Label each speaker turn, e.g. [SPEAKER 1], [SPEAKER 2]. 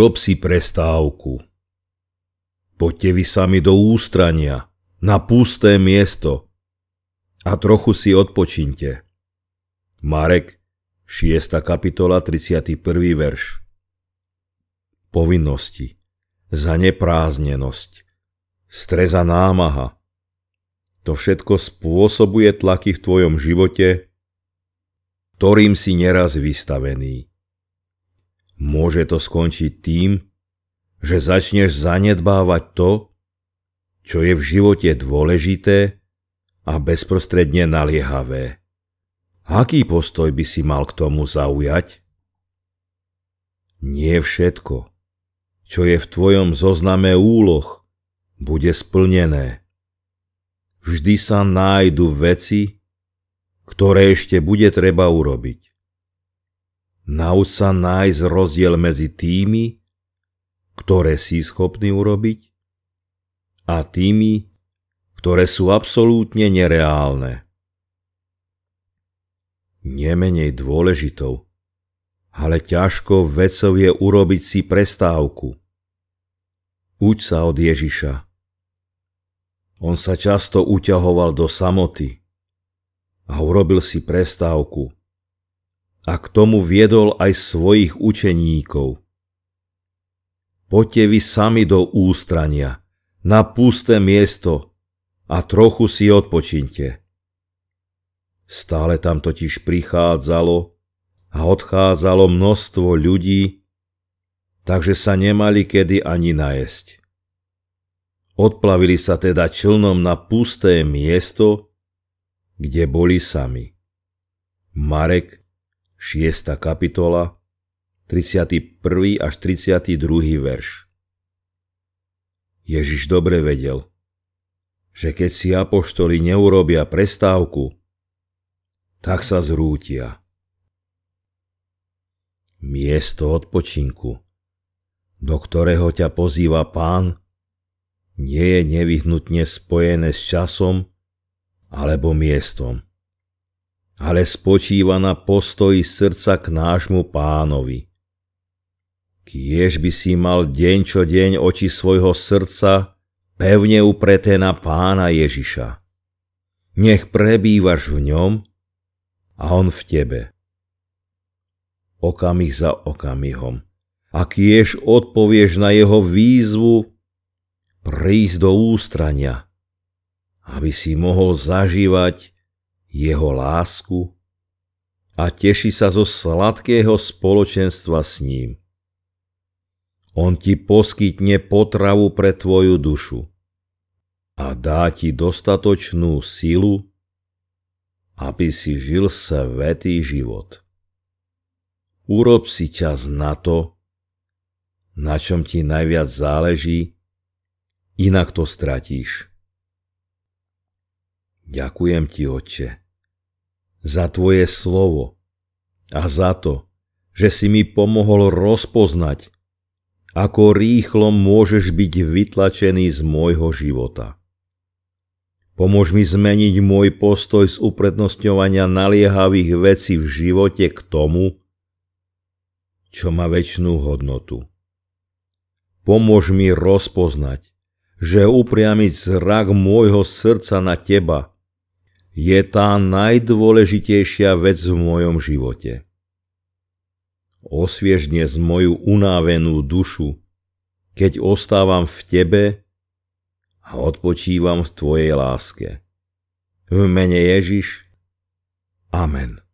[SPEAKER 1] urob si prestávku. Poďte vy sami do ústrania, na pusté miesto a trochu si odpočinte. Marek, 6. kapitola, 31. verš. Povinnosti. Zanepráznenosť. Streza námaha. To všetko spôsobuje tlaky v tvojom živote, ktorým si neraz vystavený. Môže to skončiť tým, že začneš zanedbávať to, čo je v živote dôležité a bezprostredne naliehavé. Aký postoj by si mal k tomu zaujať? Nie všetko, čo je v tvojom zozname úloh, bude splnené. Vždy sa nájdu veci, ktoré ešte bude treba urobiť. Nau sa nájsť rozdiel medzi tými, ktoré si schopný urobiť a tými, ktoré sú absolútne nereálne. Nemenej dôležitou, ale ťažko vecov je urobiť si prestávku. Uď sa od Ježiša. On sa často uťahoval do samoty a urobil si prestávku – a k tomu viedol aj svojich učeníkov. Poďte vy sami do ústrania, na pusté miesto a trochu si odpočinte. Stále tam totiž prichádzalo a odchádzalo množstvo ľudí, takže sa nemali kedy ani najesť. Odplavili sa teda člnom na pusté miesto, kde boli sami. Marek 6. kapitola, 31. až 32. verš. Ježiš dobre vedel, že keď si apoštoli neurobia prestávku, tak sa zrútia. Miesto odpočinku, do ktorého ťa pozýva pán, nie je nevyhnutne spojené s časom alebo miestom ale spočíva na postoji srdca k nášmu pánovi. Kiež by si mal deň čo deň oči svojho srdca pevne upreté na pána Ježiša. Nech prebývaš v ňom a on v tebe. Okamih za okamihom. A kiež odpovieš na jeho výzvu prísť do ústrania, aby si mohol zažívať jeho lásku a teší sa zo sladkého spoločenstva s ním. On ti poskytne potravu pre tvoju dušu a dá ti dostatočnú silu, aby si žil svetý život. Urob si čas na to, na čom ti najviac záleží, inak to stratíš. Ďakujem ti, Otče, za Tvoje slovo a za to, že si mi pomohol rozpoznať, ako rýchlo môžeš byť vytlačený z môjho života. Pomôž mi zmeniť môj postoj z uprednostňovania naliehavých vecí v živote k tomu, čo má väčšnú hodnotu. Pomôž mi rozpoznať, že upriamiť zrak môjho srdca na Teba je tá najdôležitejšia vec v mojom živote. Osviež dnes moju unávenú dušu, keď ostávam v Tebe a odpočívam v Tvojej láske. V mene Ježiš. Amen.